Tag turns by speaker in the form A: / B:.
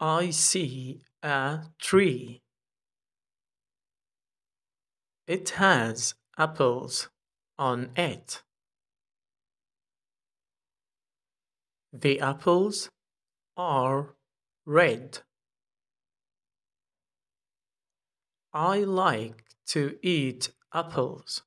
A: I see a tree. It has apples on it. The apples are red. I like to eat apples.